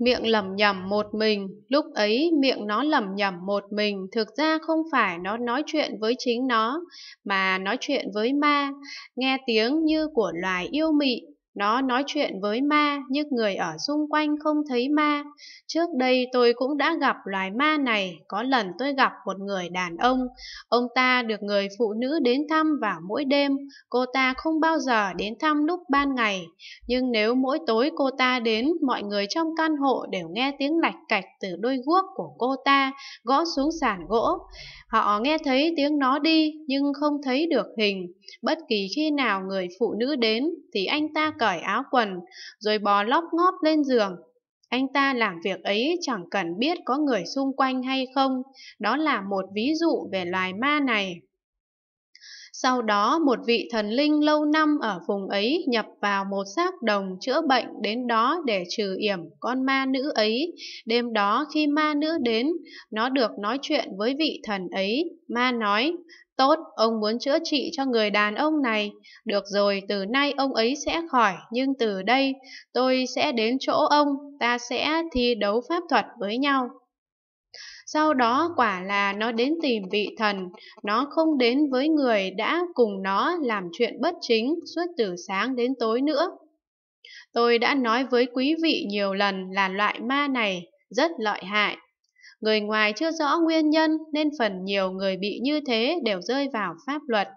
Miệng lẩm nhẩm một mình, lúc ấy miệng nó lẩm nhẩm một mình, thực ra không phải nó nói chuyện với chính nó, mà nói chuyện với ma, nghe tiếng như của loài yêu mị nó nói chuyện với ma nhưng người ở xung quanh không thấy ma. Trước đây tôi cũng đã gặp loài ma này, có lần tôi gặp một người đàn ông. Ông ta được người phụ nữ đến thăm vào mỗi đêm, cô ta không bao giờ đến thăm lúc ban ngày. Nhưng nếu mỗi tối cô ta đến, mọi người trong căn hộ đều nghe tiếng lạch cạch từ đôi guốc của cô ta gõ xuống sàn gỗ. Họ nghe thấy tiếng nó đi nhưng không thấy được hình. Bất kỳ khi nào người phụ nữ đến thì anh ta cầm cởi áo quần, rồi bò lóc ngóp lên giường. Anh ta làm việc ấy chẳng cần biết có người xung quanh hay không, đó là một ví dụ về loài ma này. Sau đó một vị thần linh lâu năm ở vùng ấy nhập vào một xác đồng chữa bệnh đến đó để trừ yểm con ma nữ ấy. Đêm đó khi ma nữ đến, nó được nói chuyện với vị thần ấy. Ma nói, Tốt, ông muốn chữa trị cho người đàn ông này. Được rồi, từ nay ông ấy sẽ khỏi, nhưng từ đây tôi sẽ đến chỗ ông, ta sẽ thi đấu pháp thuật với nhau. Sau đó quả là nó đến tìm vị thần, nó không đến với người đã cùng nó làm chuyện bất chính suốt từ sáng đến tối nữa. Tôi đã nói với quý vị nhiều lần là loại ma này rất lợi hại. Người ngoài chưa rõ nguyên nhân nên phần nhiều người bị như thế đều rơi vào pháp luật.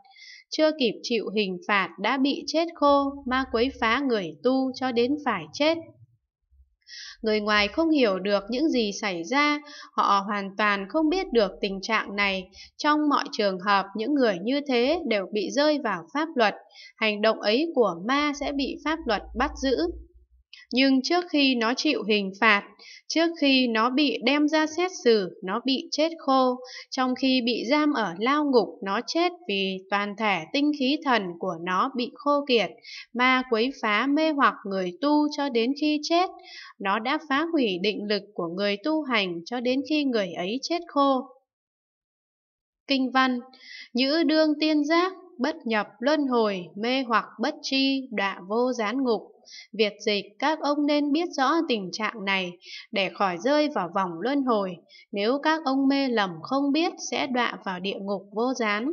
Chưa kịp chịu hình phạt đã bị chết khô, ma quấy phá người tu cho đến phải chết. Người ngoài không hiểu được những gì xảy ra, họ hoàn toàn không biết được tình trạng này. Trong mọi trường hợp, những người như thế đều bị rơi vào pháp luật. Hành động ấy của ma sẽ bị pháp luật bắt giữ nhưng trước khi nó chịu hình phạt, trước khi nó bị đem ra xét xử, nó bị chết khô, trong khi bị giam ở lao ngục nó chết vì toàn thể tinh khí thần của nó bị khô kiệt, ma quấy phá mê hoặc người tu cho đến khi chết, nó đã phá hủy định lực của người tu hành cho đến khi người ấy chết khô. Kinh văn, nhữ đương tiên giác, bất nhập luân hồi, mê hoặc bất chi đọa vô gián ngục. Việt dịch, các ông nên biết rõ tình trạng này để khỏi rơi vào vòng luân hồi. Nếu các ông mê lầm không biết sẽ đọa vào địa ngục vô gián.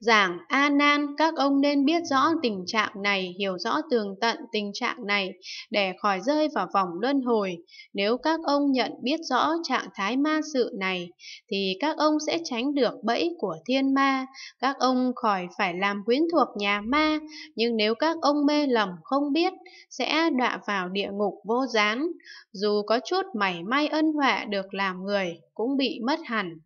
Giảng A Nan, các ông nên biết rõ tình trạng này, hiểu rõ tường tận tình trạng này để khỏi rơi vào vòng luân hồi. Nếu các ông nhận biết rõ trạng thái ma sự này thì các ông sẽ tránh được bẫy của thiên ma, các ông khỏi phải làm quyến thuộc nhà ma, nhưng nếu các ông mê lầm không biết sẽ đọa vào địa ngục vô gián, dù có chút mảy may ân huệ được làm người cũng bị mất hẳn.